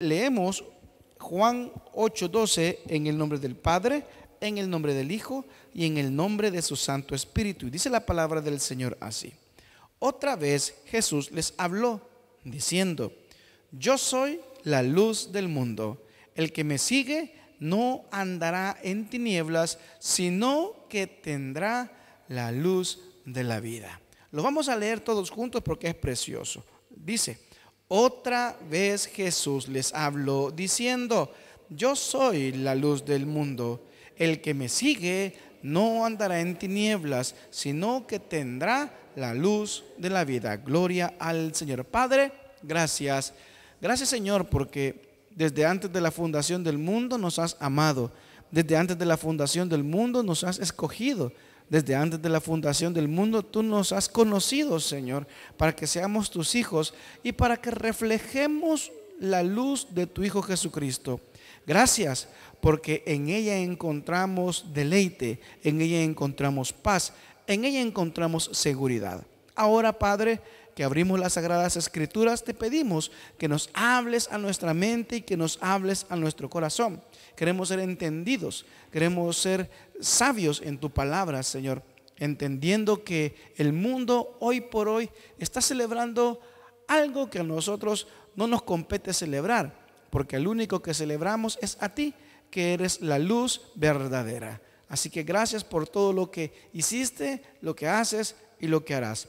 Leemos Juan 8:12 en el nombre del Padre, en el nombre del Hijo y en el nombre de su Santo Espíritu. Y dice la palabra del Señor así. Otra vez Jesús les habló diciendo, yo soy la luz del mundo. El que me sigue no andará en tinieblas, sino que tendrá la luz de la vida. Lo vamos a leer todos juntos porque es precioso. Dice, otra vez Jesús les habló diciendo, yo soy la luz del mundo, el que me sigue no andará en tinieblas, sino que tendrá la luz de la vida. Gloria al Señor. Padre, gracias. Gracias Señor porque desde antes de la fundación del mundo nos has amado. Desde antes de la fundación del mundo nos has escogido desde antes de la fundación del mundo, tú nos has conocido, Señor, para que seamos tus hijos y para que reflejemos la luz de tu Hijo Jesucristo. Gracias porque en ella encontramos deleite, en ella encontramos paz, en ella encontramos seguridad. Ahora, Padre, que abrimos las sagradas escrituras, te pedimos que nos hables a nuestra mente y que nos hables a nuestro corazón. Queremos ser entendidos, queremos ser sabios en tu palabra, Señor, entendiendo que el mundo hoy por hoy está celebrando algo que a nosotros no nos compete celebrar, porque el único que celebramos es a ti, que eres la luz verdadera. Así que gracias por todo lo que hiciste, lo que haces y lo que harás.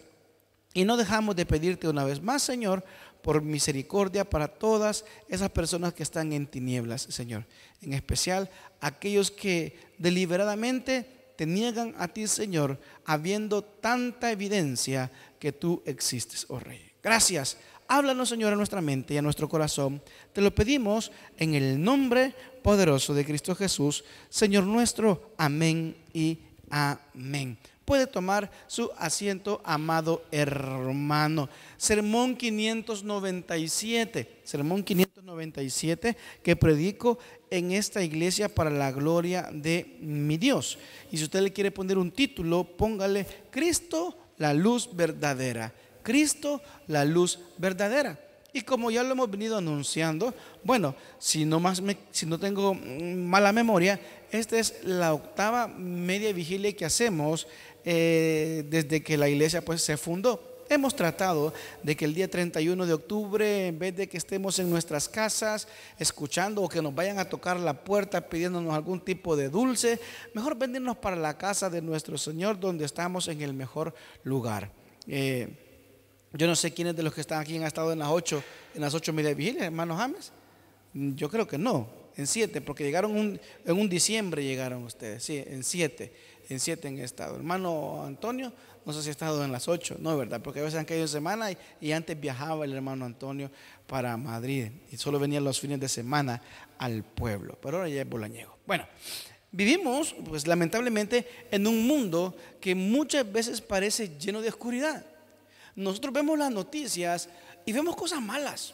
Y no dejamos de pedirte una vez más, Señor, por misericordia para todas esas personas que están en tinieblas, Señor. En especial aquellos que deliberadamente te niegan a ti, Señor, habiendo tanta evidencia que tú existes, oh Rey. Gracias. Háblanos, Señor, a nuestra mente y a nuestro corazón. Te lo pedimos en el nombre poderoso de Cristo Jesús, Señor nuestro. Amén y amén puede tomar su asiento, amado hermano. Sermón 597, sermón 597 que predico en esta iglesia para la gloria de mi Dios. Y si usted le quiere poner un título, póngale Cristo, la luz verdadera. Cristo, la luz verdadera. Y como ya lo hemos venido anunciando, bueno, si no, más si no tengo mala memoria, esta es la octava media vigilia que hacemos eh, desde que la iglesia pues, se fundó. Hemos tratado de que el día 31 de octubre, en vez de que estemos en nuestras casas escuchando o que nos vayan a tocar la puerta pidiéndonos algún tipo de dulce, mejor venirnos para la casa de nuestro Señor donde estamos en el mejor lugar. Eh, yo no sé quiénes de los que están aquí han estado en las ocho en las ocho media vigilias, hermano James. Mm, yo creo que no, en siete porque llegaron en un diciembre llegaron ustedes, sí, en siete en siete he estado. Hermano Antonio, no sé si ha estado en las ocho, no, ¿verdad? Porque a veces han caído semana y, antes viajaba el hermano Antonio para Madrid y solo venía los fines de semana al pueblo, pero ahora ya es bolañego. Bueno, vivimos, pues lamentablemente, en un mundo que muchas veces parece lleno de oscuridad. Nosotros vemos las noticias y vemos cosas malas.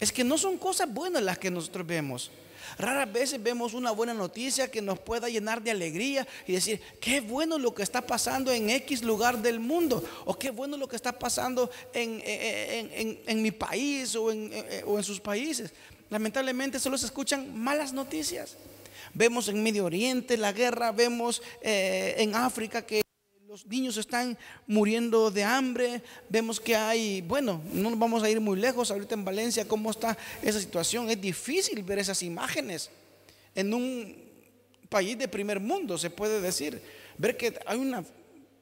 Es que no son cosas buenas las que nosotros vemos. Raras veces vemos una buena noticia que nos pueda llenar de alegría y decir, qué bueno lo que está pasando en X lugar del mundo, o qué bueno lo que está pasando en, mi país o, en sus países. Lamentablemente solo se escuchan malas noticias. Vemos en Medio Oriente la guerra, vemos eh, en África que los niños están muriendo de hambre, vemos que hay, bueno, no nos vamos a ir muy lejos, ahorita en Valencia, cómo está esa situación, es difícil ver esas imágenes en un país de primer mundo, se puede decir, ver que hay una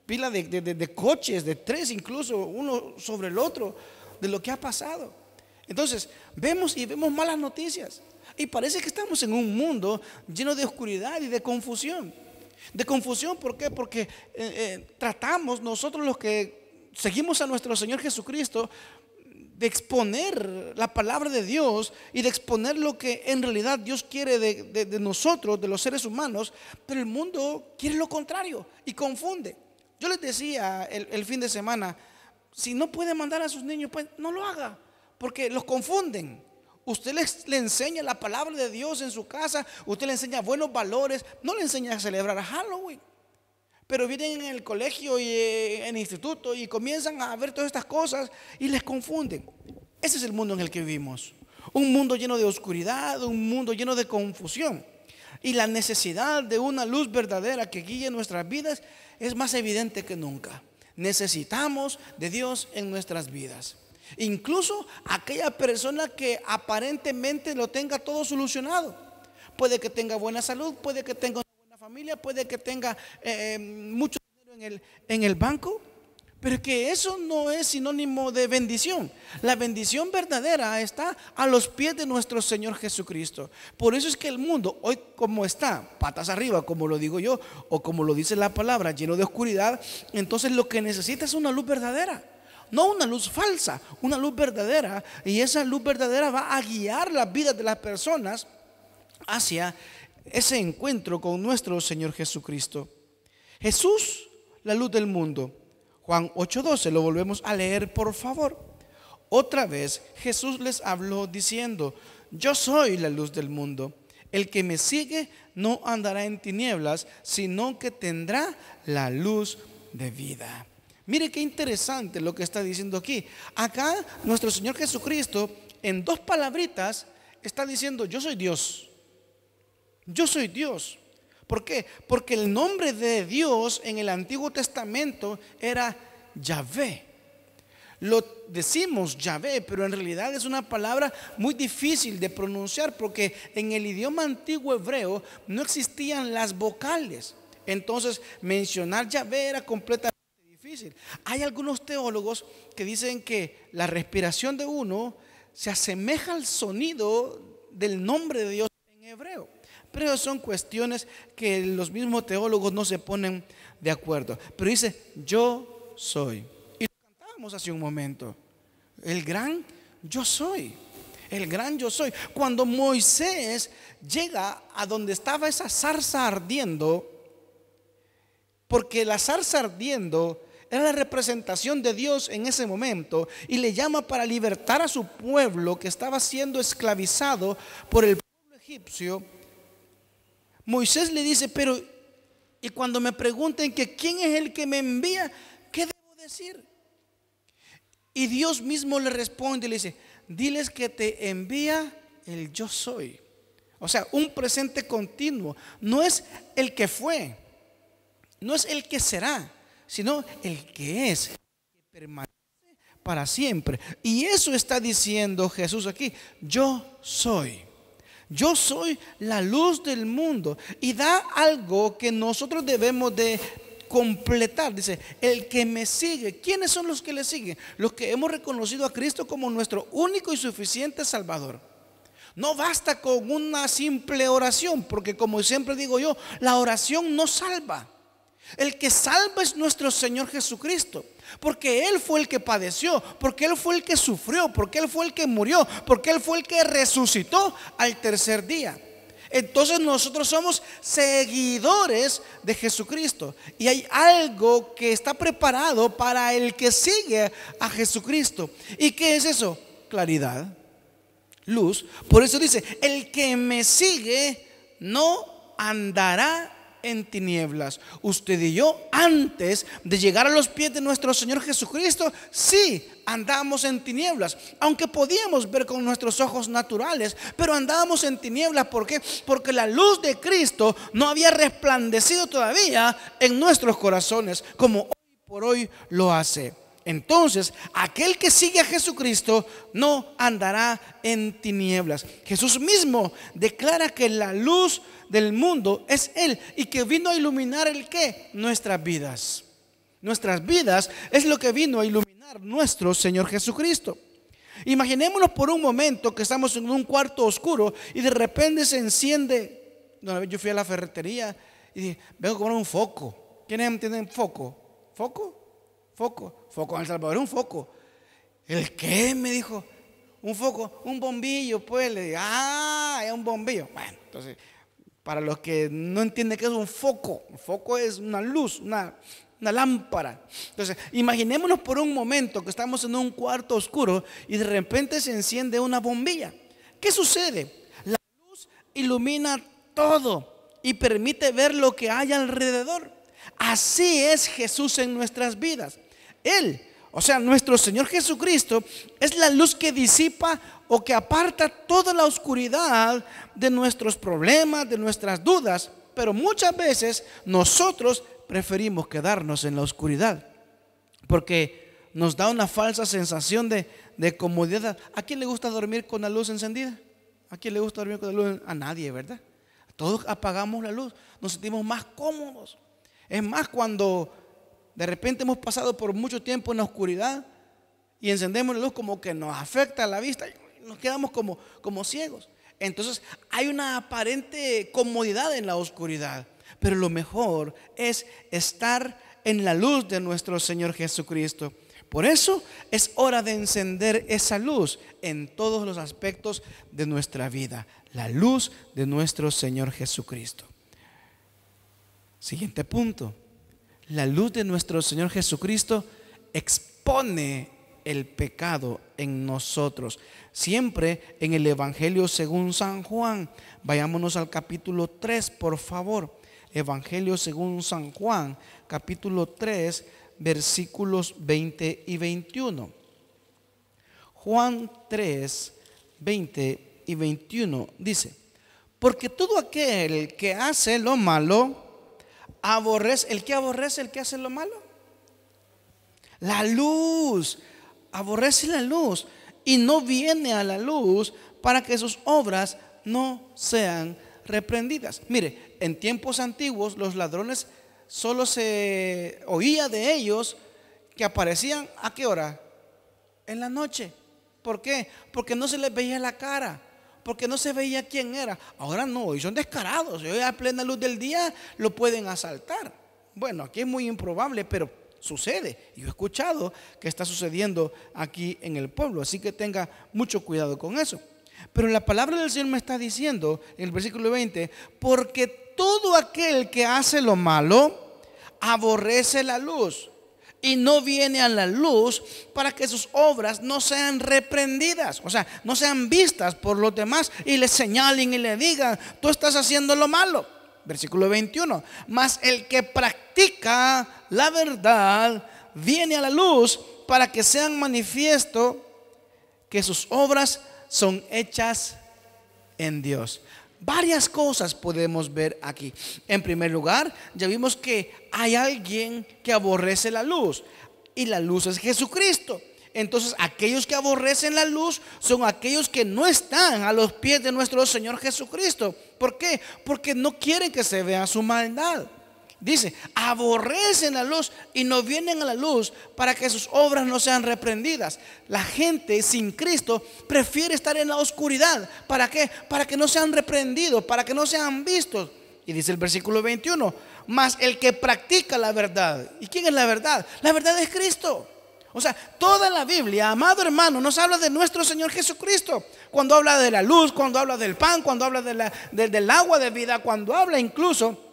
pila de coches, de tres incluso, uno sobre el otro, de lo que ha pasado. Entonces, vemos y vemos malas noticias. Y parece que estamos en un mundo lleno de oscuridad y de confusión. De confusión, ¿por qué? Porque eh, eh, tratamos nosotros los que seguimos a nuestro Señor Jesucristo de exponer la palabra de Dios y de exponer lo que en realidad Dios quiere de, nosotros, de los seres humanos, pero el mundo quiere lo contrario y confunde. Yo les decía el, el fin de semana, si no puede mandar a sus niños, pues no lo haga, porque los confunden. Usted le, enseña la palabra de Dios en su casa, usted le enseña buenos valores, no le enseña a celebrar Halloween. Pero vienen en el colegio y eh, en el instituto y comienzan a ver todas estas cosas y les confunden. Ese es el mundo en el que vivimos. Un mundo lleno de oscuridad, un mundo lleno de confusión. Y la necesidad de una luz verdadera que guíe nuestras vidas es más evidente que nunca. Necesitamos de Dios en nuestras vidas. Incluso aquella persona que aparentemente lo tenga todo solucionado. Puede que tenga buena salud, puede que tenga una buena familia, puede que tenga eh, eh, mucho dinero en el, en el banco. Pero que eso no es sinónimo de bendición. La bendición verdadera está a los pies de nuestro Señor Jesucristo. Por eso es que el mundo, hoy como está, patas arriba, como lo digo yo, o como lo dice la palabra, lleno de oscuridad, entonces lo que necesita es una luz verdadera. No una luz falsa, una luz verdadera. Y esa luz verdadera va a guiar las vidas de las personas hacia ese encuentro con nuestro Señor Jesucristo. Jesús, la luz del mundo. Juan 8:12, lo volvemos a leer, por favor. Otra vez Jesús les habló diciendo, yo soy la luz del mundo. El que me sigue no andará en tinieblas, sino que tendrá la luz de vida. Mire qué interesante lo que está diciendo aquí. Acá nuestro Señor Jesucristo en dos palabritas está diciendo, yo soy Dios. Yo soy Dios. ¿Por qué? Porque el nombre de Dios en el Antiguo Testamento era Yahvé. Lo decimos Yahvé, pero en realidad es una palabra muy difícil de pronunciar porque en el idioma antiguo hebreo no existían las vocales. Entonces, mencionar Yahvé era completamente hay algunos teólogos que dicen que la respiración de uno se asemeja al sonido del nombre de Dios en hebreo. Pero son cuestiones que los mismos teólogos no se ponen de acuerdo. Pero dice, yo soy. Y lo cantábamos hace un momento. El gran yo soy. El gran yo soy. Cuando Moisés llega a donde estaba esa zarza ardiendo, porque la zarza ardiendo era la representación de Dios en ese momento y le llama para libertar a su pueblo que estaba siendo esclavizado por el pueblo egipcio. Moisés le dice, pero y cuando me pregunten que quién es el que me envía, ¿qué debo decir? Y Dios mismo le responde y le dice, diles que te envía el yo soy. O sea, un presente continuo. No es el que fue, no es el que será, sino el que es, que permanece para siempre. Y eso está diciendo Jesús aquí, yo soy. Yo soy la luz del mundo y da algo que nosotros debemos de completar. Dice, el que me sigue, ¿quiénes son los que le siguen? Los que hemos reconocido a Cristo como nuestro único y suficiente Salvador. No basta con una simple oración, porque como siempre digo yo, la oración no salva. El que salva es nuestro Señor Jesucristo. Porque Él fue el que padeció, porque Él fue el que sufrió, porque Él fue el que murió, porque Él fue el que resucitó al tercer día. Entonces nosotros somos seguidores de Jesucristo. Y hay algo que está preparado para el que sigue a Jesucristo. ¿Y qué es eso? Claridad, luz. Por eso dice, el que me sigue no andará en tinieblas. Usted y yo, antes de llegar a los pies de nuestro Señor Jesucristo, sí andamos en tinieblas, aunque podíamos ver con nuestros ojos naturales, pero andábamos en tinieblas. ¿Por Porque la luz de Cristo no había resplandecido todavía en nuestros corazones, como hoy por hoy lo hace. Entonces, aquel que sigue a Jesucristo no andará en tinieblas. Jesús mismo declara que la luz del mundo es Él y que vino a iluminar el qué? Nuestras vidas. Nuestras vidas es lo que vino a iluminar nuestro Señor Jesucristo. Imaginémonos por un momento que estamos en un cuarto oscuro y de repente se enciende. Una yo fui a la ferretería y dije, vengo a comprar un foco. ¿Quiénes tienen foco? ¿Foco? foco, foco en El Salvador, un foco. ¿El qué? Me dijo, un foco, un bombillo, pues. Le dije, ah, es un bombillo. Bueno, entonces, para los que no entienden qué es un foco, un foco es una luz, una, una lámpara. Entonces, imaginémonos por un momento que estamos en un cuarto oscuro y de repente se enciende una bombilla. ¿Qué sucede? La luz ilumina todo y permite ver lo que hay alrededor. Así es Jesús en nuestras vidas. Él, o sea, nuestro Señor Jesucristo es la luz que disipa o que aparta toda la oscuridad de nuestros problemas, de nuestras dudas. Pero muchas veces nosotros preferimos quedarnos en la oscuridad porque nos da una falsa sensación de, comodidad. ¿A quién le gusta dormir con la luz encendida? ¿A quién le gusta dormir con la luz? A nadie, ¿verdad? Todos apagamos la luz, nos sentimos más cómodos. Es más, cuando de repente hemos pasado por mucho tiempo en la oscuridad y encendemos la luz como que nos afecta la vista y nos quedamos como, como ciegos. Entonces hay una aparente comodidad en la oscuridad, pero lo mejor es estar en la luz de nuestro Señor Jesucristo. Por eso es hora de encender esa luz en todos los aspectos de nuestra vida, la luz de nuestro Señor Jesucristo. Siguiente punto, la luz de nuestro Señor Jesucristo expone el pecado en nosotros. Siempre en el Evangelio según San Juan. Vayámonos al capítulo 3, por favor. Evangelio según San Juan, capítulo 3, versículos 20 y 21. Juan 3, 20 y 21 dice, porque todo aquel que hace lo malo, Aborrece, el que aborrece, el que hace lo malo. La luz, aborrece la luz y no viene a la luz para que sus obras no sean reprendidas. Mire, en tiempos antiguos los ladrones solo se oía de ellos que aparecían a qué hora? En la noche. ¿Por qué? Porque no se les veía la cara porque no se veía quién era. Ahora no, y son descarados. Hoy a plena luz del día lo pueden asaltar. Bueno, aquí es muy improbable, pero sucede. Yo he escuchado que está sucediendo aquí en el pueblo, así que tenga mucho cuidado con eso. Pero la palabra del Señor me está diciendo en el versículo 20, porque todo aquel que hace lo malo aborrece la luz y no viene a la luz para que sus obras no sean reprendidas, o sea, no sean vistas por los demás y le señalen y le digan, tú estás haciendo lo malo. Versículo 21, mas el que practica la verdad viene a la luz para que sean manifiesto que sus obras son hechas en Dios. Varias cosas podemos ver aquí. En primer lugar, ya vimos que hay alguien que aborrece la luz y la luz es Jesucristo. Entonces aquellos que aborrecen la luz son aquellos que no están a los pies de nuestro Señor Jesucristo. ¿Por qué? Porque no quieren que se vea su maldad. Dice, aborrecen la luz y no vienen a la luz para que sus obras no sean reprendidas. La gente sin Cristo prefiere estar en la oscuridad. ¿Para qué? Para que no sean reprendidos, para que no sean vistos. Y dice el versículo 21, mas el que practica la verdad. ¿Y quién es la verdad? La verdad es Cristo. O sea, toda la Biblia, amado hermano, nos habla de nuestro Señor Jesucristo. Cuando habla de la luz, cuando habla del pan, cuando habla del agua de vida, cuando habla incluso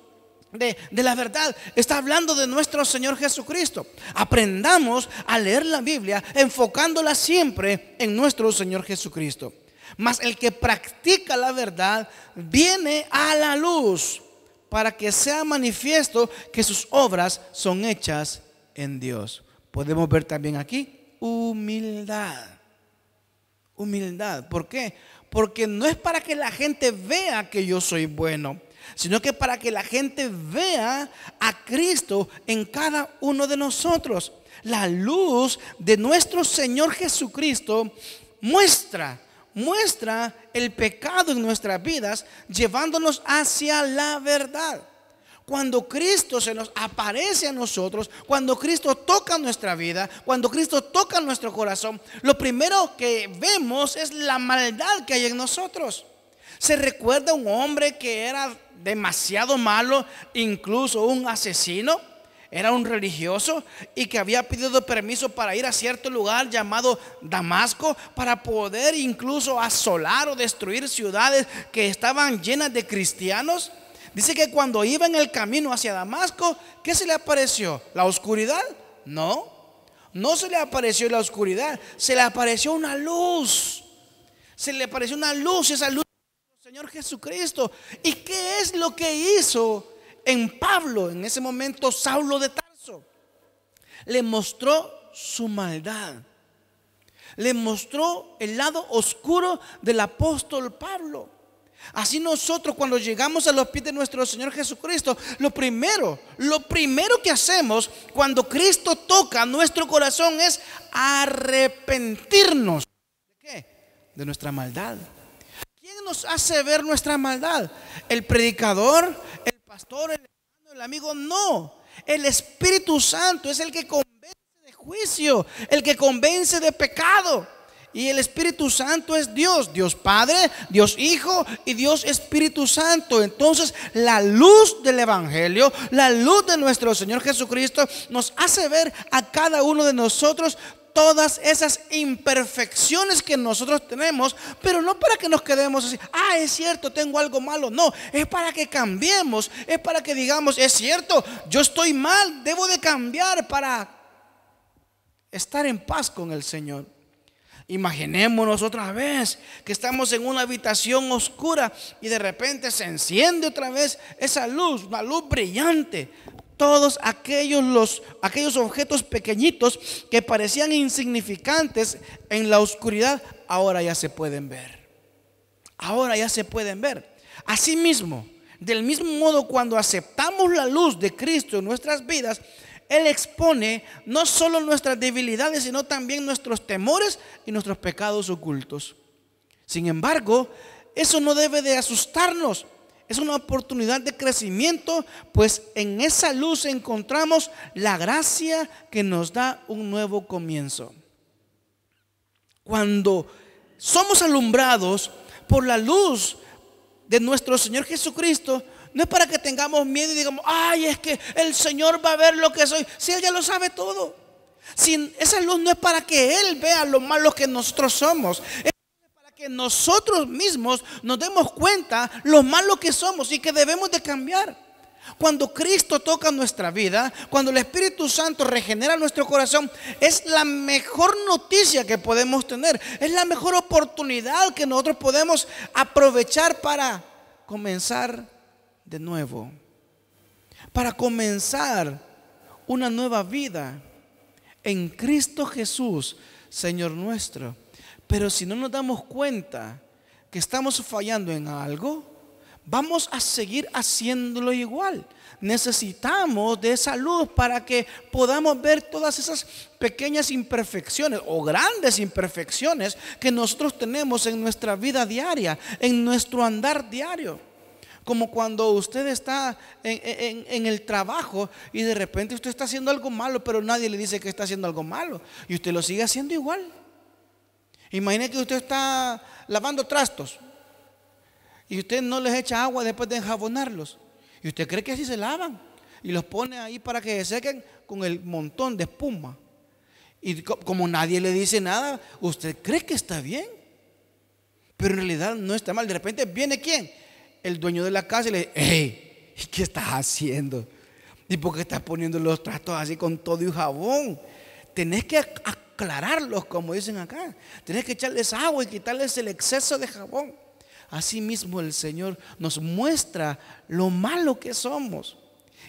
de, la verdad. Está hablando de nuestro Señor Jesucristo. Aprendamos a leer la Biblia enfocándola siempre en nuestro Señor Jesucristo. Mas el que practica la verdad viene a la luz para que sea manifiesto que sus obras son hechas en Dios. Podemos ver también aquí humildad. Humildad. ¿Por qué? Porque no es para que la gente vea que yo soy bueno sino que para que la gente vea a Cristo en cada uno de nosotros. La luz de nuestro Señor Jesucristo muestra, muestra el pecado en nuestras vidas, llevándonos hacia la verdad. Cuando Cristo se nos aparece a nosotros, cuando Cristo toca nuestra vida, cuando Cristo toca nuestro corazón, lo primero que vemos es la maldad que hay en nosotros. Se recuerda un hombre que era demasiado malo, incluso un asesino, era un religioso y que había pedido permiso para ir a cierto lugar llamado Damasco para poder incluso asolar o destruir ciudades que estaban llenas de cristianos. Dice que cuando iba en el camino hacia Damasco, ¿qué se le apareció? ¿La oscuridad? No, no se le apareció la oscuridad, se le apareció una luz. Se le apareció una luz y esa luz Señor Jesucristo. ¿Y qué es lo que hizo en Pablo? En ese momento Saulo de Tarso le mostró su maldad. Le mostró el lado oscuro del apóstol Pablo. Así nosotros cuando llegamos a los pies de nuestro Señor Jesucristo, lo primero, lo primero que hacemos cuando Cristo toca nuestro corazón es arrepentirnos. ¿De De nuestra maldad hace ver nuestra maldad. El predicador, el pastor, el, el amigo, no. El Espíritu Santo es el que convence de juicio, el que convence de pecado. Y el Espíritu Santo es Dios, Dios Padre, Dios Hijo y Dios Espíritu Santo. Entonces la luz del Evangelio, la luz de nuestro Señor Jesucristo nos hace ver a cada uno de nosotros todas esas imperfecciones que nosotros tenemos, pero no para que nos quedemos así, ah, es cierto, tengo algo malo, no, es para que cambiemos, es para que digamos, es cierto, yo estoy mal, debo de cambiar para estar en paz con el Señor. Imaginémonos otra vez que estamos en una habitación oscura y de repente se enciende otra vez esa luz, una luz brillante todos aquellos, los, aquellos objetos pequeñitos que parecían insignificantes en la oscuridad, ahora ya se pueden ver. Ahora ya se pueden ver. Asimismo, del mismo modo cuando aceptamos la luz de Cristo en nuestras vidas, Él expone no solo nuestras debilidades, sino también nuestros temores y nuestros pecados ocultos. Sin embargo, eso no debe de asustarnos es una oportunidad de crecimiento, pues en esa luz encontramos la gracia que nos da un nuevo comienzo. Cuando somos alumbrados por la luz de nuestro Señor Jesucristo, no es para que tengamos miedo y digamos, ay, es que el Señor va a ver lo que soy. Si Él ya lo sabe todo. Si esa luz no es para que Él vea lo malo que nosotros somos, que nosotros mismos nos demos cuenta lo malo que somos y que debemos de cambiar. Cuando Cristo toca nuestra vida, cuando el Espíritu Santo regenera nuestro corazón, es la mejor noticia que podemos tener, es la mejor oportunidad que nosotros podemos aprovechar para comenzar de nuevo, para comenzar una nueva vida en Cristo Jesús, Señor nuestro. Pero si no nos damos cuenta que estamos fallando en algo, vamos a seguir haciéndolo igual. Necesitamos de esa luz para que podamos ver todas esas pequeñas imperfecciones o grandes imperfecciones que nosotros tenemos en nuestra vida diaria, en nuestro andar diario. Como cuando usted está en, en el trabajo y de repente usted está haciendo algo malo, pero nadie le dice que está haciendo algo malo y usted lo sigue haciendo igual. Imagine que usted está lavando trastos y usted no les echa agua después de enjabonarlos. Y usted cree que así se lavan y los pone ahí para que se sequen con el montón de espuma. Y como nadie le dice nada, usted cree que está bien. Pero en realidad no está mal. De repente viene quién? El dueño de la casa y le dice, hey, ¿qué estás haciendo? ¿Y por qué estás poniendo los trastos así con todo y jabón? Tenés que aclararlos, como dicen acá. tienes que echarles agua y quitarles el exceso de jabón. así mismo el Señor nos muestra lo malo que somos.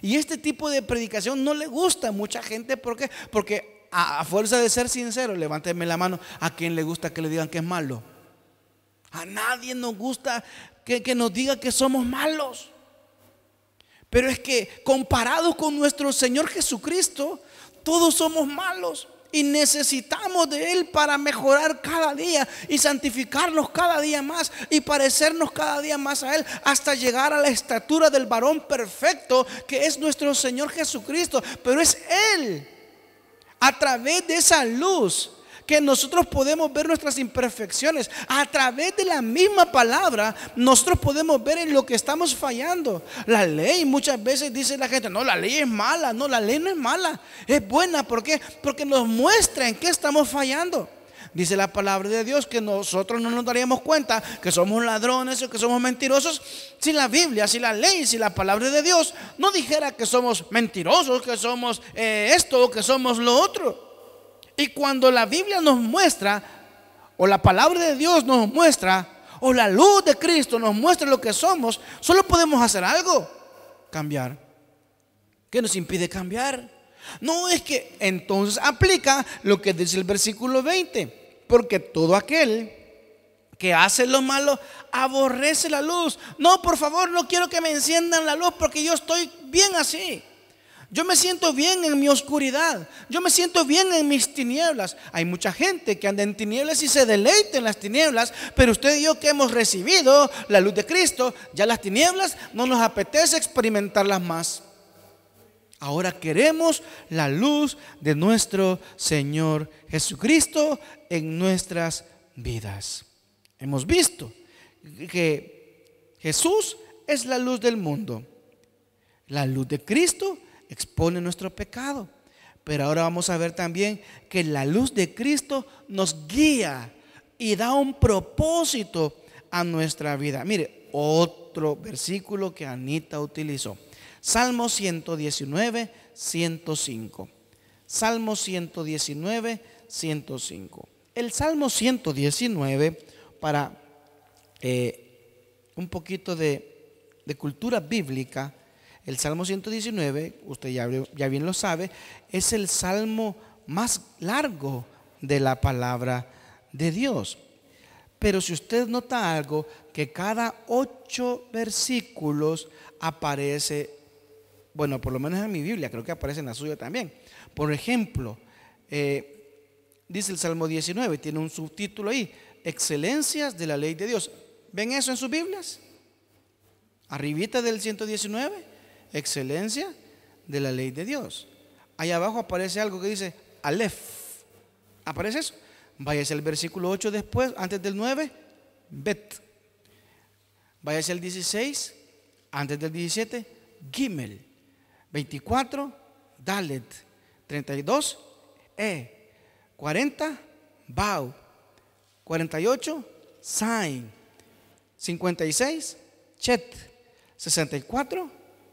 Y este tipo de predicación no le gusta a mucha gente. ¿Por Porque a, fuerza de ser sincero, levánteme la mano, ¿a quien le gusta que le digan que es malo? A nadie nos gusta que, que nos diga que somos malos. Pero es que comparados con nuestro Señor Jesucristo, todos somos malos y necesitamos de Él para mejorar cada día y santificarnos cada día más y parecernos cada día más a Él hasta llegar a la estatura del varón perfecto que es nuestro Señor Jesucristo. Pero es Él a través de esa luz nosotros podemos ver nuestras imperfecciones. A través de la misma palabra, nosotros podemos ver en lo que estamos fallando. La ley, muchas veces dice la gente, no, la ley es mala, no, la ley no es mala, es buena. porque Porque nos muestra en qué estamos fallando. Dice la palabra de Dios que nosotros no nos daríamos cuenta que somos ladrones o que somos mentirosos si la Biblia, si la ley, si la palabra de Dios no dijera que somos mentirosos, que somos eh, esto o que somos lo otro. Y cuando la Biblia nos muestra, o la palabra de Dios nos muestra, o la luz de Cristo nos muestra lo que somos, solo podemos hacer algo, cambiar. ¿Qué nos impide cambiar? No es que entonces aplica lo que dice el versículo 20, porque todo aquel que hace lo malo aborrece la luz. No, por favor, no quiero que me enciendan la luz porque yo estoy bien así. Yo me siento bien en mi oscuridad. Yo me siento bien en mis tinieblas. Hay mucha gente que anda en tinieblas y se deleita en las tinieblas, pero usted y yo que hemos recibido la luz de Cristo, ya las tinieblas no nos apetece experimentarlas más. Ahora queremos la luz de nuestro Señor Jesucristo en nuestras vidas. Hemos visto que Jesús es la luz del mundo. La luz de Cristo es expone nuestro pecado. Pero ahora vamos a ver también que la luz de Cristo nos guía y da un propósito a nuestra vida. Mire, otro versículo que Anita utilizó. Salmo 119, 105. Salmo 119, 105. El Salmo 119, para eh, un poquito de cultura bíblica, el Salmo 119, usted ya, bien lo sabe, es el salmo más largo de la palabra de Dios. Pero si usted nota algo, que cada ocho versículos aparece, bueno, por lo menos en mi Biblia, creo que aparece en la suya también. Por ejemplo, eh, dice el Salmo 19, tiene un subtítulo ahí, Excelencias de la Ley de Dios. ¿Ven eso en sus Biblias? Arribita del 119 excelencia de la ley de Dios. Allá abajo aparece algo que dice Aleph. ¿Aparece eso? Váyase al versículo 8 después, antes del 9, Bet. Váyase al 16, antes del 17, Gimel. 24, Dalet. 32, E. 40, Bau. 48, Sain. 56, Chet. 64,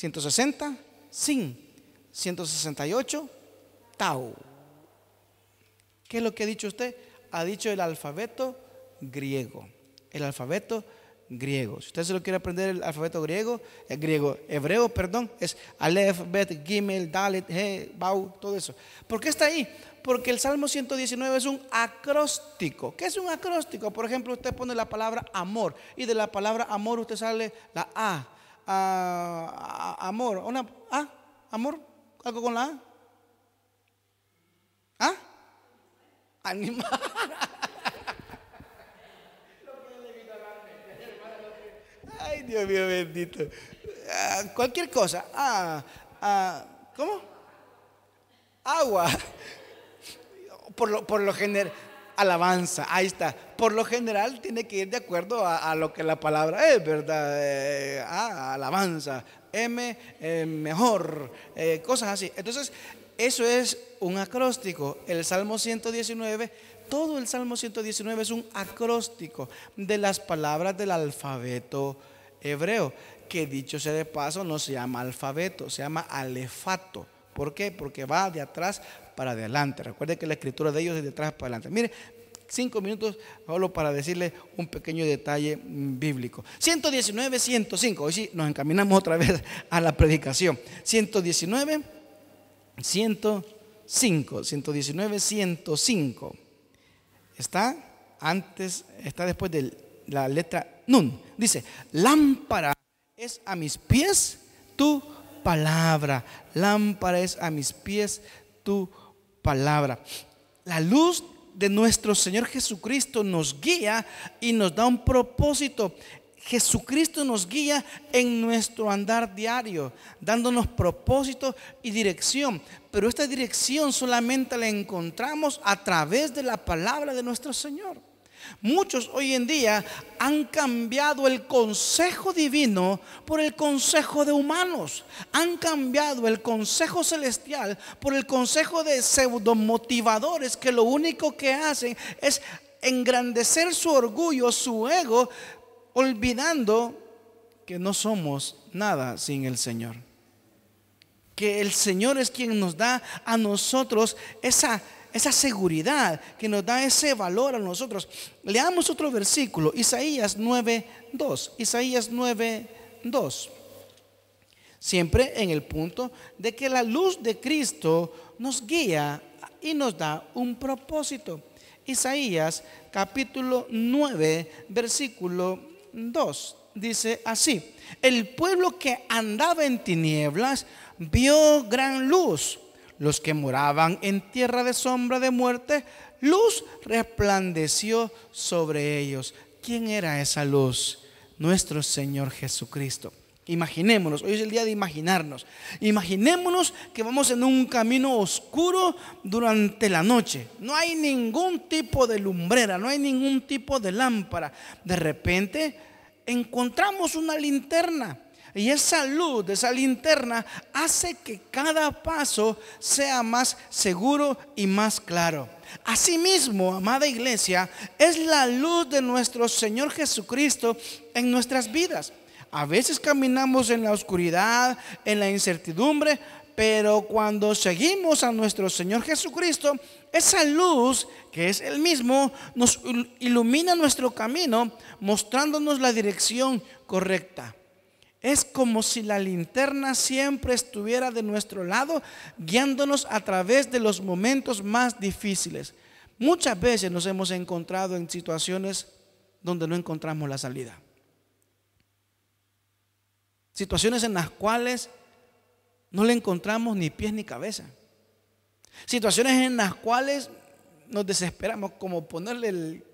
160, sin. 168, tau. ¿Qué es lo que ha dicho usted? Ha dicho el alfabeto griego. El alfabeto griego. Si usted se lo quiere aprender el alfabeto griego, el eh, griego hebreo, perdón, es Aleph, Bet, Gimel, Dalet, He, Bau, todo eso. ¿Por qué está ahí? Porque el Salmo 119 es un acróstico. ¿Qué es un acróstico? Por ejemplo, usted pone la palabra amor y de la palabra amor usted sale la A a, amor. Una, ¿Ah? ¿Amor? ¿Algo con la A? ¿Ah? Animal. Ay, Dios mío bendito. Ah, cualquier cosa. Ah, ah, ¿Cómo? Agua. Por lo, por lo general alabanza. Ahí está. Por lo general tiene que ir de acuerdo a, lo que la palabra es, ¿verdad? Eh, ah, alabanza, M, eh, mejor, eh, cosas así. Entonces, eso es un acróstico. El Salmo 119, todo el Salmo 119 es un acróstico de las palabras del alfabeto hebreo, que dicho sea de paso no se llama alfabeto, se llama alefato. ¿Por qué? Porque va de atrás para adelante. Recuerde que la escritura de ellos es de atrás para adelante. Mire, cinco minutos solo para decirle un pequeño detalle mm, bíblico. 119, 105. Hoy sí, nos encaminamos otra vez a la predicación. 119, 105. 119, 105. Está antes, está después de la letra Nun. Dice, lámpara es a mis pies tu palabra. Lámpara es a mis pies tu palabra palabra. La luz de nuestro Señor Jesucristo nos guía y nos da un propósito. Jesucristo nos guía en nuestro andar diario, dándonos propósito y dirección. Pero esta dirección solamente la encontramos a través de la palabra de nuestro Señor. Muchos hoy en día han cambiado el consejo divino por el consejo de humanos. Han cambiado el consejo celestial por el consejo de pseudomotivadores que lo único que hacen es engrandecer su orgullo, su ego, olvidando que no somos nada sin el Señor. Que el Señor es quien nos da a nosotros esa esa seguridad, que nos da ese valor a nosotros. Leamos otro versículo, Isaías 9.2. Isaías 9.2. Siempre en el punto de que la luz de Cristo nos guía y nos da un propósito. Isaías capítulo 9, versículo 2. Dice así, el pueblo que andaba en tinieblas vio gran luz los que moraban en tierra de sombra de muerte, luz resplandeció sobre ellos. ¿Quién era esa luz? Nuestro Señor Jesucristo. Imaginémonos, hoy es el día de imaginarnos. Imaginémonos que vamos en un camino oscuro durante la noche. No hay ningún tipo de lumbrera, no hay ningún tipo de lámpara. De repente encontramos una linterna y esa luz, esa linterna, hace que cada paso sea más seguro y más claro. Asimismo, amada iglesia, es la luz de nuestro Señor Jesucristo en nuestras vidas. A veces caminamos en la oscuridad, en la incertidumbre, pero cuando seguimos a nuestro Señor Jesucristo, esa luz que es el mismo nos ilumina nuestro camino, mostrándonos la dirección correcta. Es como si la linterna siempre estuviera de nuestro lado, guiándonos a través de los momentos más difíciles. Muchas veces nos hemos encontrado en situaciones donde no encontramos la salida. Situaciones en las cuales no le encontramos ni pies ni cabeza. Situaciones en las cuales nos desesperamos como ponerle el,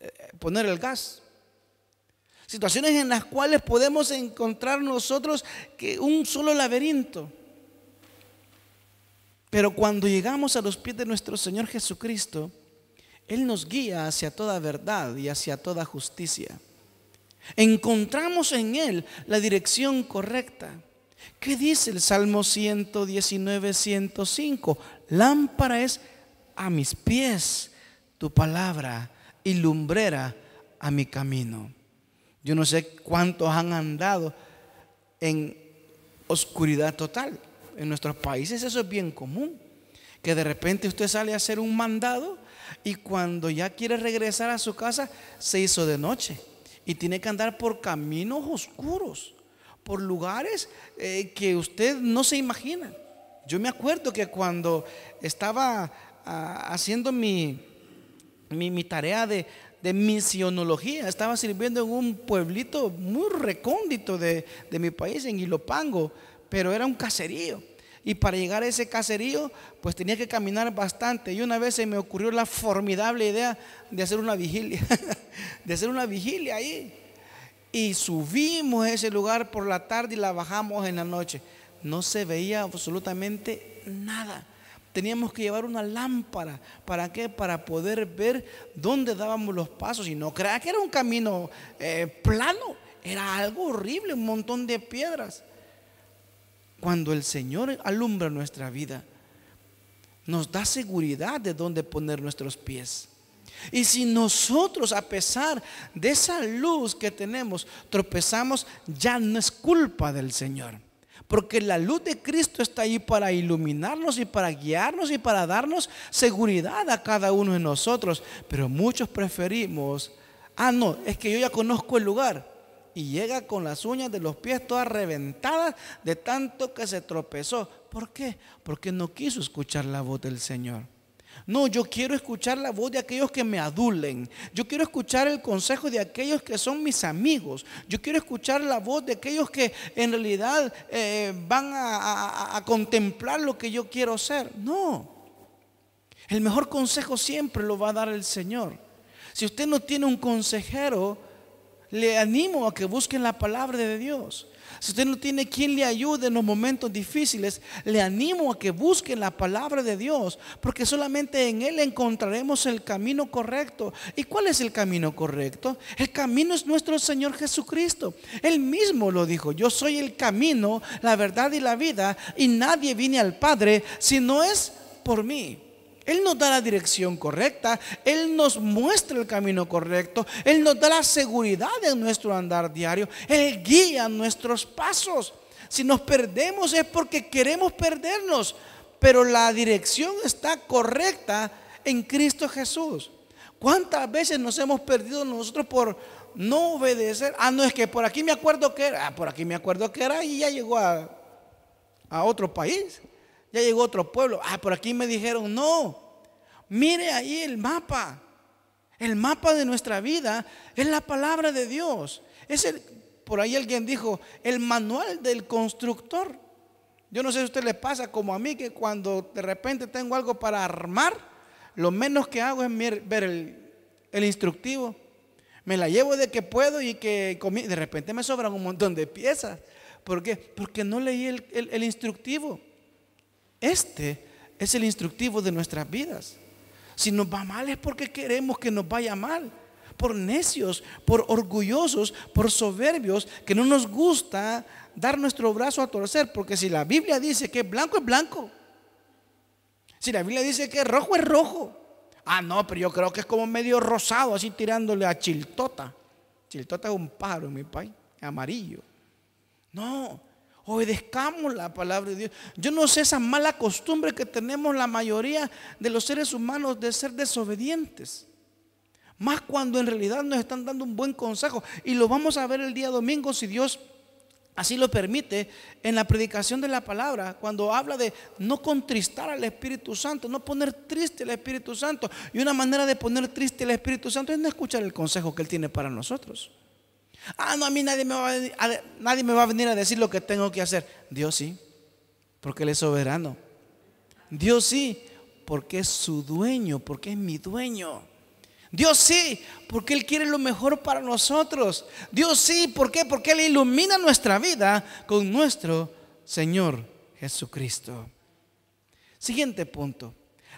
eh, poner el gas. Situaciones en las cuales podemos encontrar nosotros que un solo laberinto. Pero cuando llegamos a los pies de nuestro Señor Jesucristo, Él nos guía hacia toda verdad y hacia toda justicia. Encontramos en Él la dirección correcta. ¿Qué dice el Salmo 119, 105? Lámpara es a mis pies tu palabra y lumbrera a mi camino. Yo no sé cuántos han andado en oscuridad total. En nuestros países eso es bien común. Que de repente usted sale a hacer un mandado y cuando ya quiere regresar a su casa se hizo de noche y tiene que andar por caminos oscuros, por lugares eh, que usted no se imagina. Yo me acuerdo que cuando estaba ah, haciendo mi, mi tarea de, de misionología. Estaba sirviendo en un pueblito muy recóndito de, mi país, en Ilopango, pero era un caserío. Y para llegar a ese caserío, pues tenía que caminar bastante. Y una vez se me ocurrió la formidable idea de hacer una vigilia, de hacer una vigilia ahí. Y subimos a ese lugar por la tarde y la bajamos en la noche. No se veía absolutamente nada. Teníamos que llevar una lámpara. ¿Para qué? Para poder ver dónde dábamos los pasos. Y no crea que era un camino eh, plano. Era algo horrible, un montón de piedras. Cuando el Señor alumbra nuestra vida, nos da seguridad de dónde poner nuestros pies. Y si nosotros, a pesar de esa luz que tenemos, tropezamos, ya no es culpa del Señor. Porque la luz de Cristo está ahí para iluminarnos y para guiarnos y para darnos seguridad a cada uno de nosotros. Pero muchos preferimos, ah, no, es que yo ya conozco el lugar. Y llega con las uñas de los pies todas reventadas de tanto que se tropezó. ¿Por qué? Porque no quiso escuchar la voz del Señor. No, yo quiero escuchar la voz de aquellos que me adulen. Yo quiero escuchar el consejo de aquellos que son mis amigos. Yo quiero escuchar la voz de aquellos que en realidad eh, van a, contemplar lo que yo quiero ser. No. El mejor consejo siempre lo va a dar el Señor. Si usted no tiene un consejero, le animo a que busquen la palabra de Dios. Si usted no tiene quien le ayude en los momentos difíciles, le animo a que busque la palabra de Dios, porque solamente en Él encontraremos el camino correcto. ¿Y cuál es el camino correcto? El camino es nuestro Señor Jesucristo. Él mismo lo dijo, yo soy el camino, la verdad y la vida, y nadie viene al Padre si no es por mí. Él nos da la dirección correcta, Él nos muestra el camino correcto, Él nos da la seguridad en nuestro andar diario, Él guía nuestros pasos. Si nos perdemos es porque queremos perdernos, pero la dirección está correcta en Cristo Jesús. ¿Cuántas veces nos hemos perdido nosotros por no obedecer? Ah, no, es que por aquí me acuerdo que era, ah, por aquí me acuerdo que era y ya llegó a, a otro país ya llegó otro pueblo. Ah, por aquí me dijeron, no, mire ahí el mapa. El mapa de nuestra vida es la palabra de Dios. Es el, por ahí alguien dijo, el manual del constructor. Yo no sé si a usted le pasa como a mí que cuando de repente tengo algo para armar, lo menos que hago es ver el, instructivo. Me la llevo de que puedo y que de repente me sobran un montón de piezas. ¿Por qué? Porque no leí el instructivo. Este es el instructivo de nuestras vidas. Si nos va mal es porque queremos que nos vaya mal. Por necios, por orgullosos, por soberbios, que no nos gusta dar nuestro brazo a torcer. Porque si la Biblia dice que blanco es blanco. Si la Biblia dice que rojo es rojo. Ah, no, pero yo creo que es como medio rosado, así tirándole a chiltota. Chiltota es un pájaro en mi país, amarillo. No, Obedezcamos la palabra de Dios. Yo no sé esa mala costumbre que tenemos la mayoría de los seres humanos de ser desobedientes. Más cuando en realidad nos están dando un buen consejo. Y lo vamos a ver el día domingo si Dios así lo permite en la predicación de la palabra. Cuando habla de no contristar al Espíritu Santo, no poner triste al Espíritu Santo. Y una manera de poner triste al Espíritu Santo es no escuchar el consejo que Él tiene para nosotros. Ah, no, a mí nadie me, va a, nadie me va a venir a decir lo que tengo que hacer. Dios sí, porque Él es soberano. Dios sí, porque es su dueño, porque es mi dueño. Dios sí, porque Él quiere lo mejor para nosotros. Dios sí, ¿por Porque Él ilumina nuestra vida con nuestro Señor Jesucristo. Siguiente punto.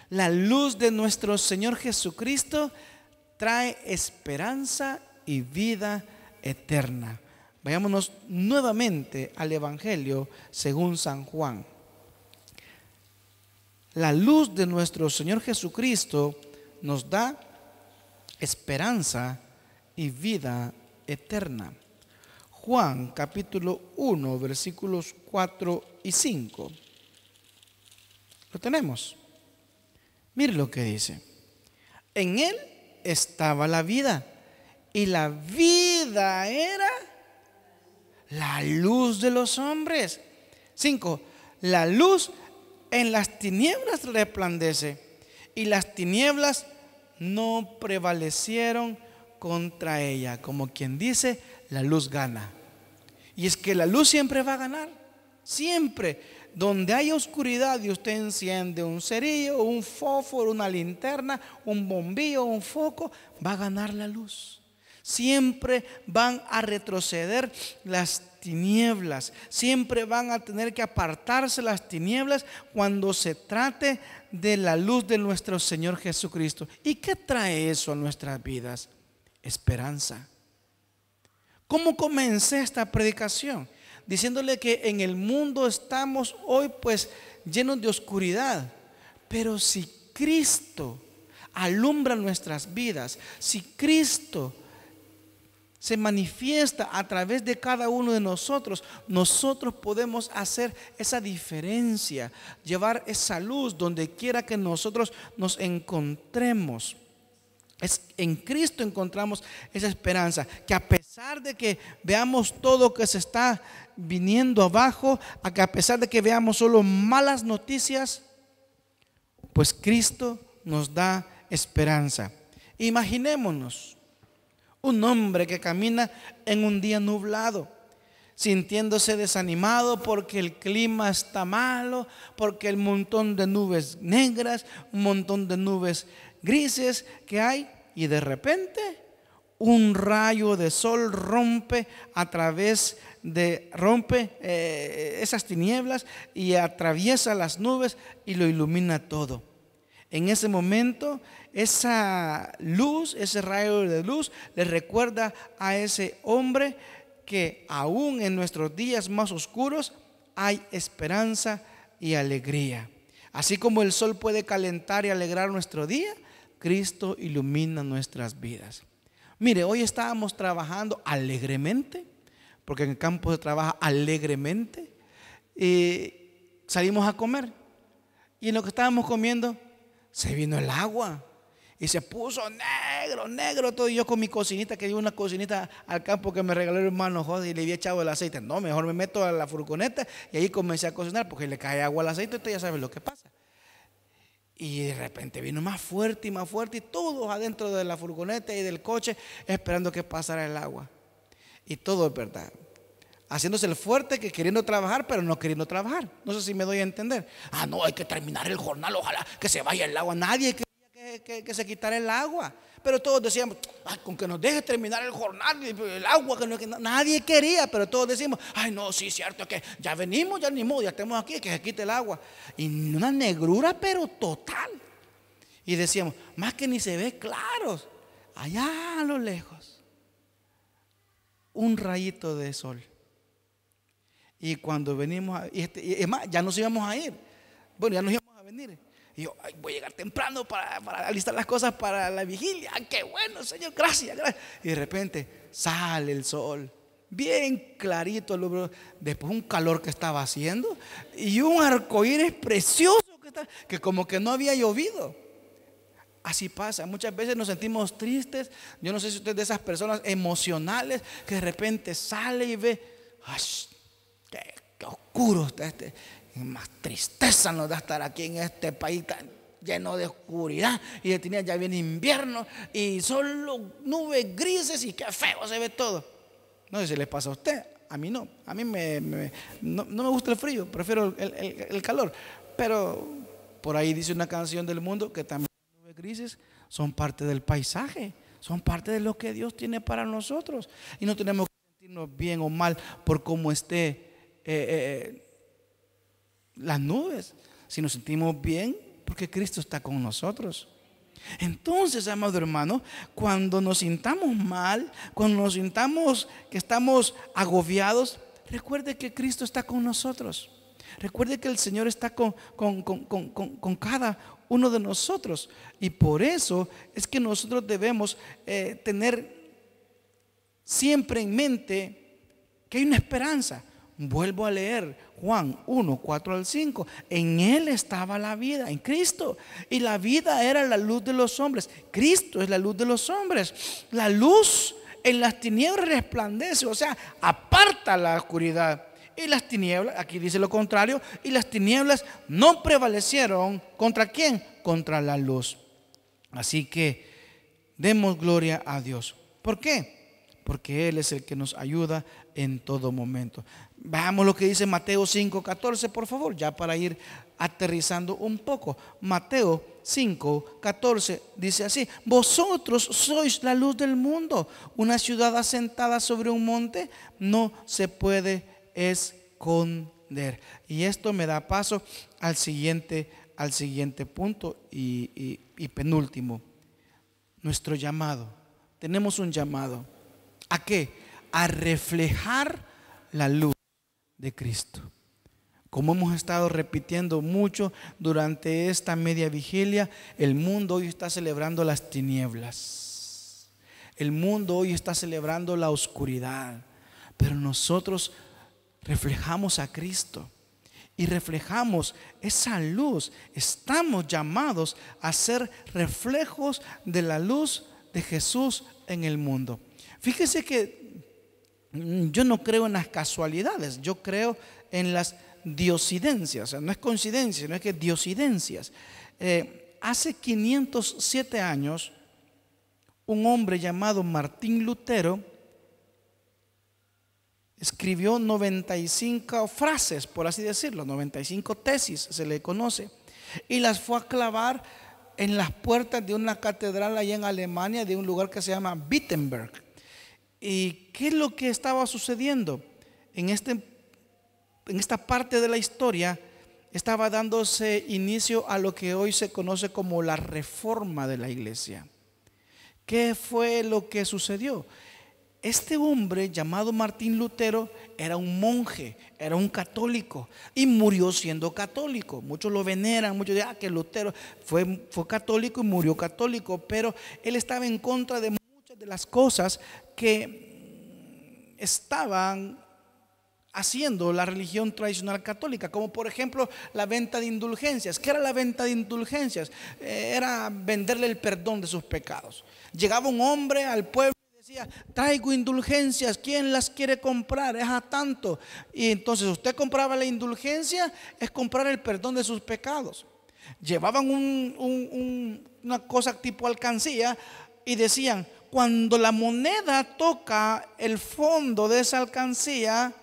La luz de nuestro Señor Jesucristo trae esperanza y vida eterna. Vayámonos nuevamente al Evangelio según San Juan. La luz de nuestro Señor Jesucristo nos da esperanza y vida eterna. Juan capítulo 1 versículos 4 y 5. Lo tenemos. Mire lo que dice. En él estaba la vida y la vida era la luz de los hombres. Cinco, la luz en las tinieblas resplandece y las tinieblas no prevalecieron contra ella. Como quien dice, la luz gana. Y es que la luz siempre va a ganar, siempre. Donde hay oscuridad y usted enciende un cerillo, un fósforo, una linterna, un bombillo, un foco, va a ganar la luz. Siempre van a retroceder las tinieblas. Siempre van a tener que apartarse las tinieblas cuando se trate de la luz de nuestro Señor Jesucristo. ¿Y qué trae eso a nuestras vidas? Esperanza. ¿Cómo comencé esta predicación? Diciéndole que en el mundo estamos hoy pues llenos de oscuridad. Pero si Cristo alumbra nuestras vidas, si Cristo se manifiesta a través de cada uno de nosotros, nosotros podemos hacer esa diferencia, llevar esa luz donde quiera que nosotros nos encontremos. Es, en Cristo encontramos esa esperanza, que a pesar de que veamos todo que se está viniendo abajo, a que a pesar de que veamos solo malas noticias, pues Cristo nos da esperanza. Imaginémonos un hombre que camina en un día nublado, sintiéndose desanimado porque el clima está malo, porque el montón de nubes negras, un montón de nubes grises que hay, y de repente un rayo de sol rompe a través de, rompe eh, esas tinieblas y atraviesa las nubes y lo ilumina todo. En ese momento, esa luz, ese rayo de luz, le recuerda a ese hombre que aún en nuestros días más oscuros hay esperanza y alegría. Así como el sol puede calentar y alegrar nuestro día, Cristo ilumina nuestras vidas. Mire, hoy estábamos trabajando alegremente, porque en el campo se trabaja alegremente, y salimos a comer. Y en lo que estábamos comiendo, se vino el agua y se puso negro, negro todo. Y yo con mi cocinita, que dio una cocinita al campo que me regaló el hermano José y le había echado el aceite. No, mejor me meto a la furgoneta y ahí comencé a cocinar porque le cae agua al aceite. Usted ya sabe lo que pasa. Y de repente vino más fuerte y más fuerte y todos adentro de la furgoneta y del coche esperando que pasara el agua. Y todo es verdad haciéndose el fuerte que queriendo trabajar, pero no queriendo trabajar. No sé si me doy a entender. Ah, no, hay que terminar el jornal, ojalá que se vaya el agua. Nadie quería que, se quitara el agua. Pero todos decíamos, ay, con que nos deje terminar el jornal, pues, el agua, que, nadie quería, pero todos decíamos ay, no, sí, cierto, que ya venimos, ya ni modo, ya estamos aquí, que se quite el agua. Y una negrura, pero total. Y decíamos, más que ni se ve claros, allá a lo lejos, un rayito de sol. Y cuando venimos, a, y este, es más, ya nos íbamos a ir. Bueno, ya nos íbamos a venir. Y yo, voy a llegar temprano para, para alistar las cosas para la vigilia. Ah, ¡Qué bueno, Señor! Gracias, Y de repente sale el sol. Bien clarito Después un calor que estaba haciendo. Y un arcoíris precioso que, está, que como que no había llovido. Así pasa. Muchas veces nos sentimos tristes. Yo no sé si usted es de esas personas emocionales que de repente sale y ve. Este, qué, oscuro está este. más tristeza nos da estar aquí en este país tan lleno de oscuridad. Y ya, tenía, ya bien invierno y solo nubes grises y qué feo se ve todo. No sé si les pasa a usted, a mí no. A mí me, no, me gusta el frío, prefiero el, el, calor. Pero por ahí dice una canción del mundo que también las nubes grises son parte del paisaje, son parte de lo que Dios tiene para nosotros. Y no tenemos que sentirnos bien o mal por cómo esté eh, eh, eh, las nubes, si nos sentimos bien, porque Cristo está con nosotros. Entonces, amado hermano, cuando nos sintamos mal, cuando nos sintamos que estamos agobiados, recuerde que Cristo está con nosotros. Recuerde que el Señor está con, con, con, con cada uno de nosotros. Y por eso es que nosotros debemos tener siempre en mente que hay una esperanza. Vuelvo a leer Juan 1, 4 al 5. En Él estaba la vida, en Cristo. Y la vida era la luz de los hombres. Cristo es la luz de los hombres. La luz en las tinieblas resplandece, o sea, aparta la oscuridad. Y las tinieblas, aquí dice lo contrario, y las tinieblas no prevalecieron contra quién? Contra la luz. Así que demos gloria a Dios. ¿Por qué? Porque Él es el que nos ayuda en todo momento. Veamos lo que dice Mateo 5.14 por favor, ya para ir aterrizando un poco. Mateo 5.14 dice así, vosotros sois la luz del mundo. Una ciudad asentada sobre un monte no se puede esconder. Y esto me da paso al siguiente, al siguiente punto y, y penúltimo, nuestro llamado. Tenemos un llamado. ¿A qué? a reflejar la luz de Cristo. Como hemos estado repitiendo mucho durante esta media vigilia, el mundo hoy está celebrando las tinieblas. El mundo hoy está celebrando la oscuridad. Pero nosotros reflejamos a Cristo y reflejamos esa luz. Estamos llamados a ser reflejos de la luz de Jesús en el mundo. Fíjese que Mm, yo no creo en las casualidades, yo creo en las diocidencias. no es coincidencia, no es que diosidencias. Eh, hace 507 años, un hombre llamado Martín Lutero escribió 95 frases, por así decirlo, 95 tesis se le conoce, y las fue a clavar en las puertas de una catedral allá en Alemania, de un lugar que se llama Wittenberg. ¿Y qué es lo que estaba sucediendo? En, este, en esta parte de la historia estaba dándose inicio a lo que hoy se conoce como la reforma de la iglesia. ¿Qué fue lo que sucedió? Este hombre llamado Martín Lutero era un monje, era un católico y murió siendo católico. Muchos lo veneran, muchos dicen ah, que Lutero fue, fue católico y murió católico, pero él estaba en contra de muchas de las cosas que estaban haciendo la religión tradicional católica, como por ejemplo la venta de indulgencias. ¿Qué era la venta de indulgencias? Eh, era venderle el perdón de sus pecados. Llegaba un hombre al pueblo y decía, traigo indulgencias, ¿quién las quiere comprar? Es a tanto. Y entonces usted compraba la indulgencia, es comprar el perdón de sus pecados. Llevaban una cosa tipo alcancía y decían, cuando la moneda toca el fondo de esa alcancía,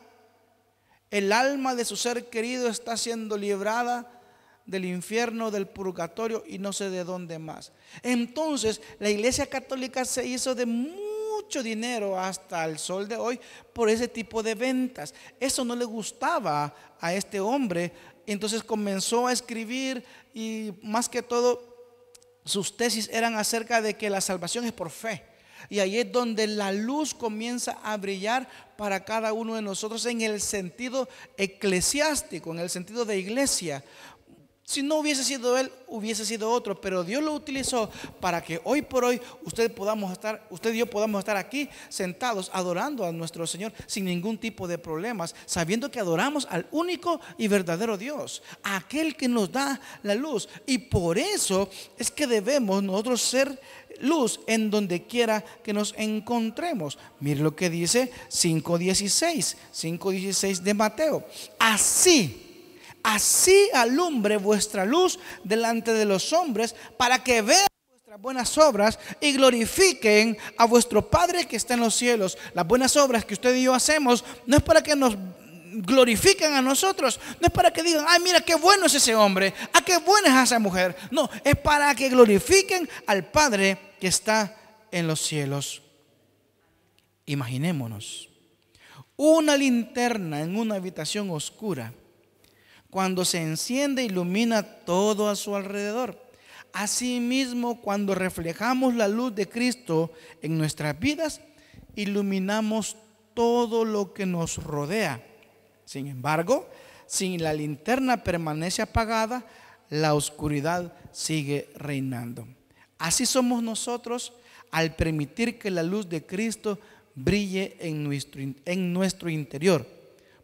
el alma de su ser querido está siendo librada del infierno, del purgatorio y no sé de dónde más. Entonces, la Iglesia Católica se hizo de mucho dinero hasta el sol de hoy por ese tipo de ventas. Eso no le gustaba a este hombre. Entonces comenzó a escribir y más que todo sus tesis eran acerca de que la salvación es por fe. Y ahí es donde la luz comienza a brillar para cada uno de nosotros en el sentido eclesiástico, en el sentido de iglesia. Si no hubiese sido él, hubiese sido otro, pero Dios lo utilizó para que hoy por hoy usted podamos estar, usted y yo podamos estar aquí sentados adorando a nuestro Señor sin ningún tipo de problemas, sabiendo que adoramos al único y verdadero Dios, aquel que nos da la luz. Y por eso es que debemos nosotros ser luz en donde quiera que nos encontremos. Mire lo que dice 5.16, 5.16 de Mateo. Así Así alumbre vuestra luz delante de los hombres para que vean vuestras buenas obras y glorifiquen a vuestro Padre que está en los cielos. Las buenas obras que usted y yo hacemos no es para que nos glorifiquen a nosotros. No es para que digan, ay, mira qué bueno es ese hombre, ¡Ah qué buena es esa mujer. No, es para que glorifiquen al Padre que está en los cielos. Imaginémonos una linterna en una habitación oscura cuando se enciende ilumina todo a su alrededor. Asimismo, cuando reflejamos la luz de Cristo en nuestras vidas, iluminamos todo lo que nos rodea. Sin embargo, si la linterna permanece apagada, la oscuridad sigue reinando. Así somos nosotros al permitir que la luz de Cristo brille en nuestro, en nuestro interior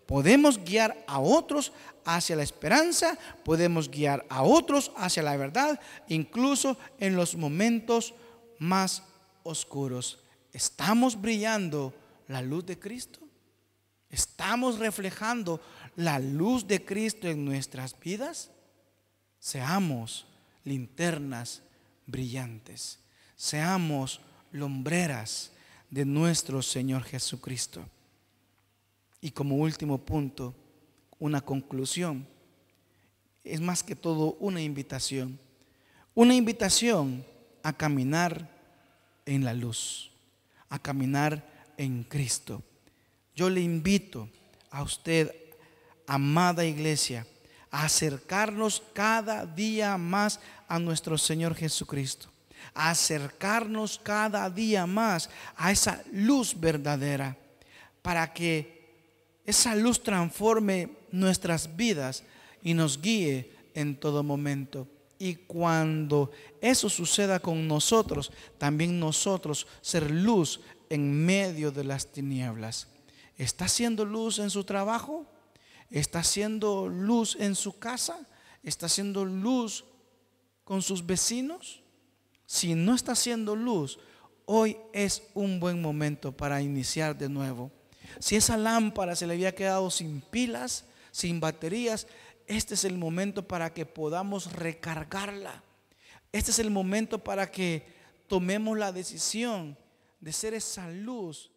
Podemos guiar a otros hacia la esperanza, podemos guiar a otros hacia la verdad, incluso en los momentos más oscuros. ¿Estamos brillando la luz de Cristo? ¿Estamos reflejando la luz de Cristo en nuestras vidas? Seamos linternas brillantes, seamos lombreras de nuestro Señor Jesucristo. Y como último punto, una conclusión. Es más que todo una invitación. Una invitación a caminar en la luz, a caminar en Cristo. Yo le invito a usted, amada iglesia, a acercarnos cada día más a nuestro Señor Jesucristo, a acercarnos cada día más a esa luz verdadera, para que esa luz transforme nuestras vidas y nos guíe en todo momento. Y cuando eso suceda con nosotros, también nosotros ser luz en medio de las tinieblas. ¿Está siendo luz en su trabajo? ¿Está siendo luz en su casa? ¿Está siendo luz con sus vecinos? Si no está siendo luz, hoy es un buen momento para iniciar de nuevo. Si esa lámpara se le había quedado sin pilas, sin baterías, este es el momento para que podamos recargarla. Este es el momento para que tomemos la decisión de ser esa luz